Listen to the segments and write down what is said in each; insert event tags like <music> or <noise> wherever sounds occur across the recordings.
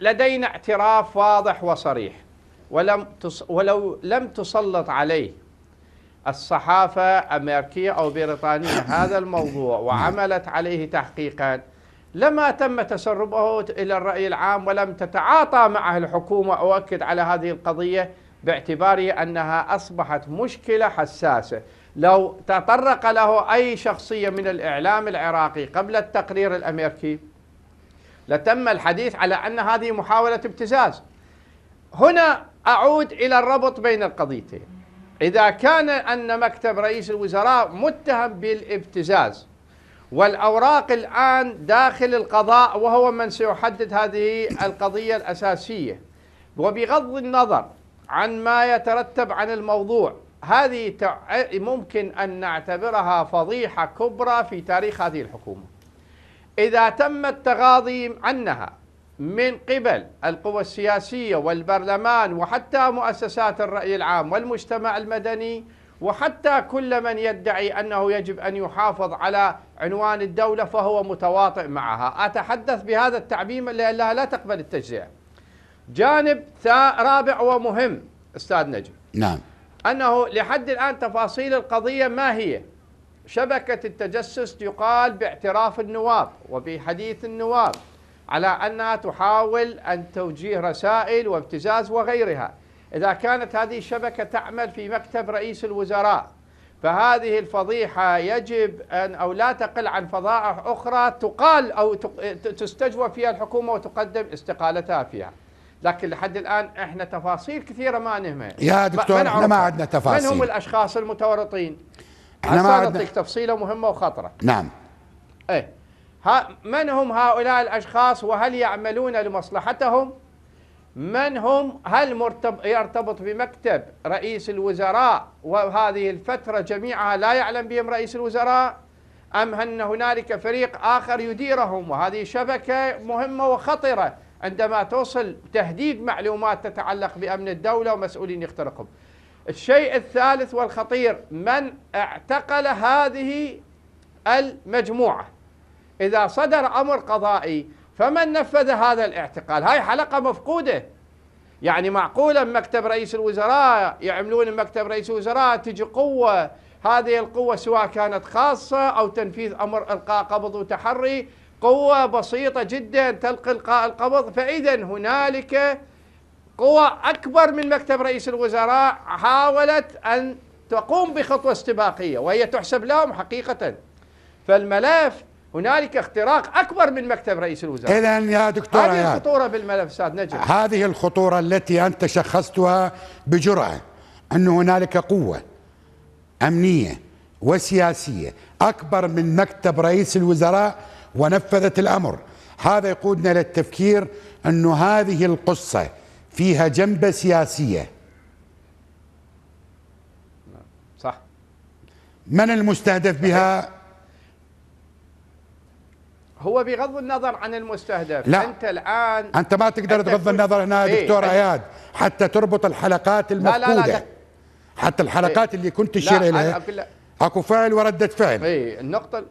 لدينا اعتراف واضح وصريح ولم ولو لم تسلط عليه الصحافة أمريكية أو بريطانية <coughs> هذا الموضوع وعملت عليه تحقيقا لما تم تسربه إلى الرأي العام ولم تتعاطى معه الحكومة أؤكد على هذه القضية باعتباره أنها أصبحت مشكلة حساسة لو تطرق له أي شخصية من الإعلام العراقي قبل التقرير الأمريكي لتم الحديث على أن هذه محاولة ابتزاز هنا أعود إلى الربط بين القضيتين إذا كان أن مكتب رئيس الوزراء متهم بالابتزاز والأوراق الآن داخل القضاء وهو من سيحدد هذه القضية الأساسية وبغض النظر عن ما يترتب عن الموضوع هذه ممكن أن نعتبرها فضيحة كبرى في تاريخ هذه الحكومة إذا تم التغاضي عنها من قبل القوى السياسية والبرلمان وحتى مؤسسات الرأي العام والمجتمع المدني وحتى كل من يدعي أنه يجب أن يحافظ على عنوان الدولة فهو متواطئ معها أتحدث بهذا التعميم لأنها لا تقبل التجزئة جانب رابع ومهم أستاذ نجم نعم أنه لحد الآن تفاصيل القضية ما هي شبكة التجسس يقال باعتراف النواب وبحديث النواب على أنها تحاول أن توجيه رسائل وابتزاز وغيرها إذا كانت هذه الشبكة تعمل في مكتب رئيس الوزراء فهذه الفضيحة يجب أن أو لا تقل عن فضائح أخرى تقال أو تستجوب فيها الحكومة وتقدم استقالتها فيها لكن لحد الآن إحنا تفاصيل كثيرة ما نهمها يا دكتور احنا ما عندنا تفاصيل من هم الأشخاص المتورطين احنا ما اعطيك تفصيله مهمه وخطره نعم ايه ها من هم هؤلاء الاشخاص وهل يعملون لمصلحتهم؟ من هم هل يرتبط بمكتب رئيس الوزراء وهذه الفتره جميعها لا يعلم بهم رئيس الوزراء؟ ام ان هنالك فريق اخر يديرهم وهذه شبكه مهمه وخطره عندما توصل تهديد معلومات تتعلق بامن الدوله ومسؤولين يخترقهم. الشيء الثالث والخطير من اعتقل هذه المجموعة إذا صدر أمر قضائي فمن نفذ هذا الاعتقال هاي حلقة مفقودة يعني معقولة مكتب رئيس الوزراء يعملون مكتب رئيس الوزراء تجي قوة هذه القوة سواء كانت خاصة أو تنفيذ أمر إلقاء قبض وتحري قوة بسيطة جدا تلقي إلقاء القبض فإذا هنالك قوى أكبر من مكتب رئيس الوزراء حاولت أن تقوم بخطوة استباقية وهي تحسب لهم حقيقة فالملف هنالك اختراق اكبر من مكتب رئيس الوزراء اذا يا دكتور هذه الخطوره بالملف استاذ نجم هذه الخطوره التي انت شخصتها بجرعه انه هنالك قوه امنيه وسياسيه اكبر من مكتب رئيس الوزراء ونفذت الامر هذا يقودنا للتفكير انه هذه القصه فيها جنبة سياسية صح من المستهدف بها هو بغض النظر عن المستهدف لا. انت الان انت ما تقدر أنت تغض النظر هنا ايه؟ دكتور ايه؟ اياد حتى تربط الحلقات المفقوده لا لا لا حتى الحلقات ايه؟ اللي كنت تشير اليها اكو فعل وردة فعل اي النقطه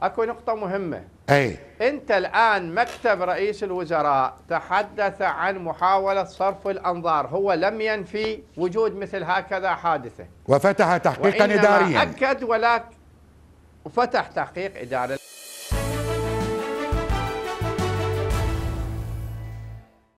اكو نقطه مهمه أي أنت الآن مكتب رئيس الوزراء تحدث عن محاولة صرف الأنظار هو لم ينفي وجود مثل هكذا حادثة وفتح تحقيقا إداريا أكد ولكن وفتح تحقيق إداري